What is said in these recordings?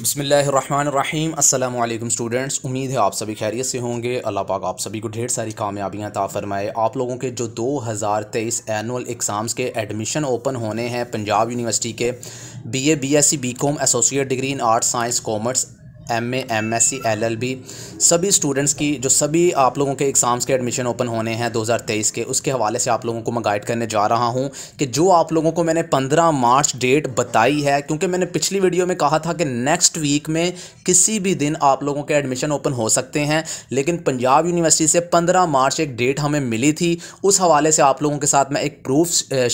बसमीम अल्लाम स्टूडेंट्स उम्मीद है आप सभी खैरियत से होंगे अल्लाह पाक आप सभी को ढेर सारी कामयाबियाँ ताफ़रमाए आप लोगों के जो 2023 एनुअल एग्ज़ाम्स के एडमिशन ओपन होने हैं पंजाब यूनिवर्सिटी के BA BSc BCom associate degree in arts science commerce M A M S C L L B सभी स्टूडेंट्स की जो सभी आप लोगों के एग्ज़ाम्स के एडमिशन ओपन होने हैं 2023 के उसके हवाले से आप लोगों को मैं गाइड करने जा रहा हूं कि जो आप लोगों को मैंने 15 मार्च डेट बताई है क्योंकि मैंने पिछली वीडियो में कहा था कि नेक्स्ट वीक में किसी भी दिन आप लोगों के एडमिशन ओपन हो सकते हैं लेकिन पंजाब यूनिवर्सिटी से पंद्रह मार्च एक डेट हमें मिली थी उस हवाले से आप लोगों के साथ मैं एक प्रूफ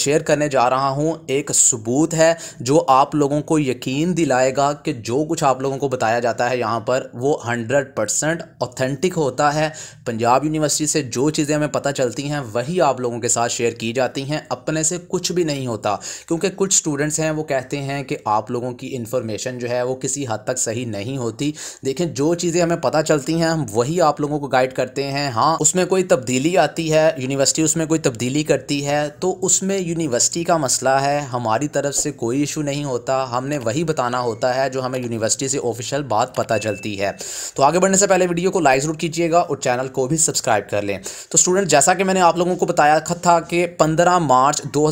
शेयर करने जा रहा हूँ एक सबूत है जो आप लोगों को यकीन दिलाएगा कि जो कुछ आप लोगों को बताया जाता है जाता है यहाँ पर वो हंड्रेड परसेंट ऑथेंटिक होता है पंजाब यूनिवर्सिटी से जो चीज़ें हमें पता चलती हैं वही आप लोगों के साथ शेयर की जाती हैं अपने से कुछ भी नहीं होता क्योंकि कुछ स्टूडेंट्स हैं वो कहते हैं कि आप लोगों की इन्फॉर्मेशन जो है वो किसी हद तक सही नहीं होती देखें जो चीज़ें हमें पता चलती हैं हम वही आप लोगों को गाइड करते हैं हाँ उसमें कोई तब्दीली आती है यूनिवर्सिटी उसमें कोई तब्दीली करती है तो उसमें यूनिवर्सिटी का मसला है हमारी तरफ से कोई इशू नहीं होता हमने वही बताना होता है जो हमें यूनिवर्सिटी से ऑफिशियल बात पता चलती है तो आगे बढ़ने से पहले वीडियो को लाइक ज़रूर कीजिएगा और चैनल को भी सब्सक्राइब कर लें तो स्टूडेंट जैसा कि मैंने आप लोगों को बताया था कि पंद्रह मार्च दो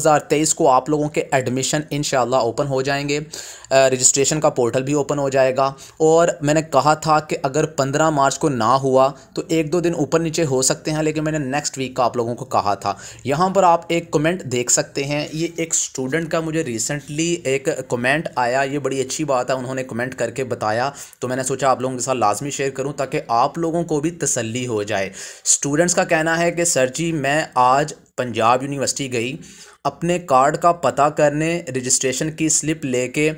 को आप लोगों के एडमिशन इन ओपन हो जाएंगे रजिस्ट्रेशन का पोर्टल भी ओपन हो जाएगा और मैंने कहा था कि अगर पंद्रह मार्च को ना हुआ तो एक दो दिन ऊपर नीचे हो सकते हैं लेकिन मैंने नेक्स्ट वीक का आप लोगों को कहा था यहाँ पर आप एक कमेंट देख सकते हैं ये एक स्टूडेंट का मुझे रिसेंटली एक कमेंट आया ये बड़ी अच्छी बात है उन्होंने कमेंट करके बताया तो मैंने सोचा आप लोगों के साथ लाजमी शेयर करूँ ताकि आप लोगों को भी तसली हो जाए स्टूडेंट्स का कहना है कि सर जी मैं आज पंजाब यूनिवर्सिटी गई अपने कार्ड का पता करने रजिस्ट्रेशन की स्लिप लेके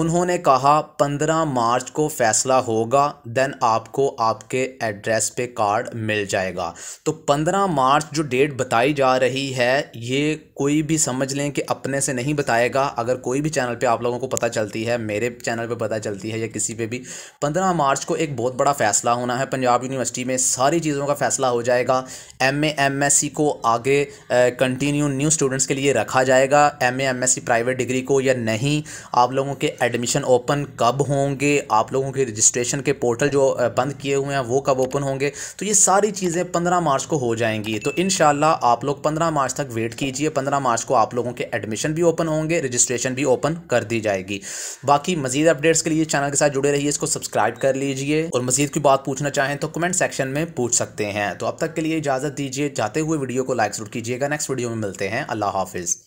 उन्होंने कहा पंद्रह मार्च को फ़ैसला होगा देन आपको आपके एड्रेस पे कार्ड मिल जाएगा तो पंद्रह मार्च जो डेट बताई जा रही है ये कोई भी समझ लें कि अपने से नहीं बताएगा अगर कोई भी चैनल पे आप लोगों को पता चलती है मेरे चैनल पे पता चलती है या किसी पे भी पंद्रह मार्च को एक बहुत बड़ा फ़ैसला होना है पंजाब यूनिवर्सिटी में सारी चीज़ों का फ़ैसला हो जाएगा एम एम एस सी को आगे कंटिन्यू न्यू स्टूडेंट्स के लिए रखा जाएगा M M S C private degree को या नहीं आप लोगों के एडमिशन ओपन कब होंगे आप लोगों के रजिस्ट्रेशन के पोर्टल जो बंद किए हुए हैं वो कब ओपन होंगे तो ये सारी चीज़ें पंद्रह मार्च को हो जाएंगी तो इन आप लोग पंद्रह मार्च तक वेट कीजिए पंद्रह मार्च को आप लोगों के एडमिशन भी ओपन होंगे रजिस्ट्रेशन भी ओपन कर दी जाएगी बाकी मजीद अपडेट्स के लिए चैनल के साथ जुड़े रहिए इसको सब्सक्राइब कर लीजिए और मजीद की बात पूछना चाहें तो कमेंट सेक्शन में पूछ सकते हैं तो अब तक के लिए इजाज़त दीजिए जाते हुए वीडियो को लाइक जरूर कीजिएगा नेक्स्ट वीडियो में मिलते हैं अल्लाह हाफिज़